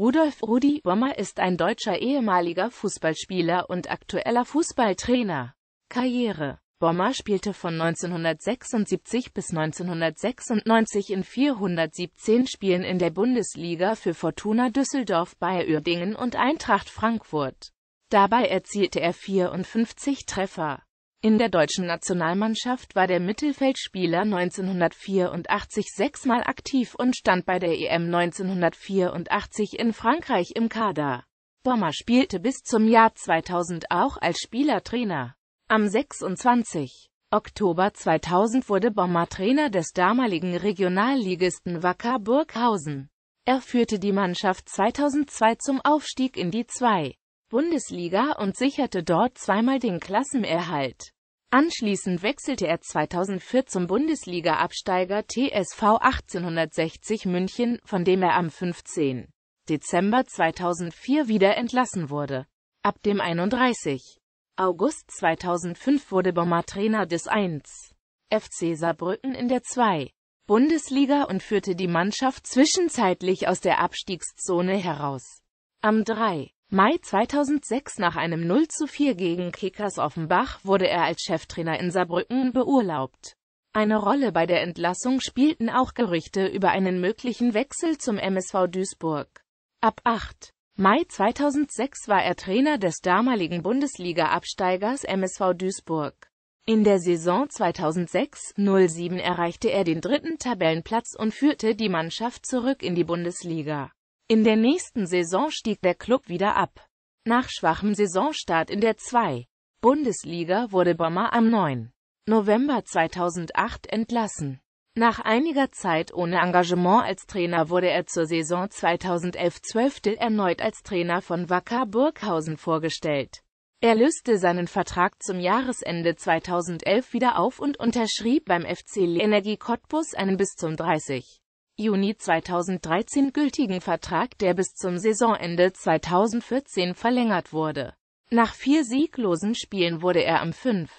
Rudolf Rudi Bommer ist ein deutscher ehemaliger Fußballspieler und aktueller Fußballtrainer. Karriere Bommer spielte von 1976 bis 1996 in 417 Spielen in der Bundesliga für Fortuna Düsseldorf Bayer Uerdingen und Eintracht Frankfurt. Dabei erzielte er 54 Treffer. In der deutschen Nationalmannschaft war der Mittelfeldspieler 1984 sechsmal aktiv und stand bei der EM 1984 in Frankreich im Kader. Bommer spielte bis zum Jahr 2000 auch als Spielertrainer. Am 26. Oktober 2000 wurde Bommer Trainer des damaligen Regionalligisten Wacker Burghausen. Er führte die Mannschaft 2002 zum Aufstieg in die 2. Bundesliga und sicherte dort zweimal den Klassenerhalt. Anschließend wechselte er 2004 zum Bundesliga-Absteiger TSV 1860 München, von dem er am 15. Dezember 2004 wieder entlassen wurde. Ab dem 31. August 2005 wurde Bommer Trainer des 1. FC Saarbrücken in der 2. Bundesliga und führte die Mannschaft zwischenzeitlich aus der Abstiegszone heraus. Am 3. Mai 2006 nach einem 0 zu 4 gegen Kickers Offenbach wurde er als Cheftrainer in Saarbrücken beurlaubt. Eine Rolle bei der Entlassung spielten auch Gerüchte über einen möglichen Wechsel zum MSV Duisburg. Ab 8. Mai 2006 war er Trainer des damaligen Bundesliga-Absteigers MSV Duisburg. In der Saison 2006-07 erreichte er den dritten Tabellenplatz und führte die Mannschaft zurück in die Bundesliga. In der nächsten Saison stieg der Klub wieder ab. Nach schwachem Saisonstart in der 2. Bundesliga wurde Bommer am 9. November 2008 entlassen. Nach einiger Zeit ohne Engagement als Trainer wurde er zur Saison 2011-12 erneut als Trainer von Wacker Burghausen vorgestellt. Er löste seinen Vertrag zum Jahresende 2011 wieder auf und unterschrieb beim FC Energie Cottbus einen bis zum 30. Juni 2013 gültigen Vertrag, der bis zum Saisonende 2014 verlängert wurde. Nach vier sieglosen Spielen wurde er am 5.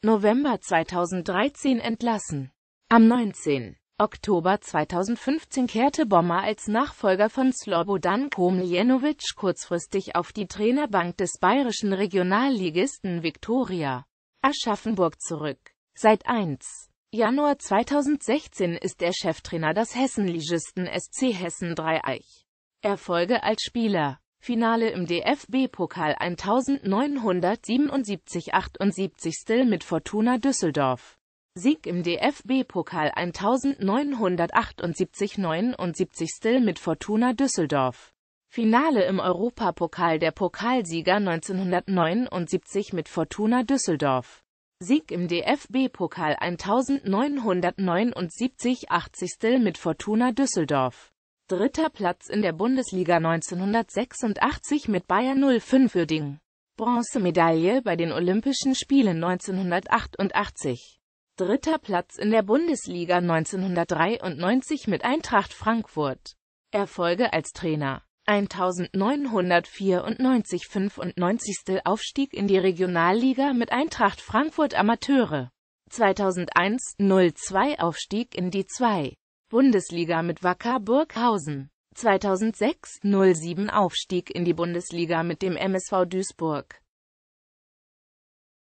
November 2013 entlassen. Am 19. Oktober 2015 kehrte Bommer als Nachfolger von Slobodan Komljenovic kurzfristig auf die Trainerbank des bayerischen Regionalligisten Viktoria Aschaffenburg zurück. Seit 1. Januar 2016 ist er Cheftrainer des Hessenligisten SC Hessen 3 Eich. Erfolge als Spieler Finale im DFB-Pokal 1977-78 Still mit Fortuna Düsseldorf. Sieg im DFB-Pokal 1978-79 Still mit Fortuna Düsseldorf. Finale im Europapokal der Pokalsieger 1979 mit Fortuna Düsseldorf. Sieg im DFB-Pokal 1979 80. mit Fortuna Düsseldorf. Dritter Platz in der Bundesliga 1986 mit Bayern 05 Würding. Bronzemedaille bei den Olympischen Spielen 1988. Dritter Platz in der Bundesliga 1993 mit Eintracht Frankfurt. Erfolge als Trainer 1994 95. Aufstieg in die Regionalliga mit Eintracht Frankfurt Amateure. 2001-02 Aufstieg in die 2. Bundesliga mit Wacker Burghausen. 2006-07 Aufstieg in die Bundesliga mit dem MSV Duisburg.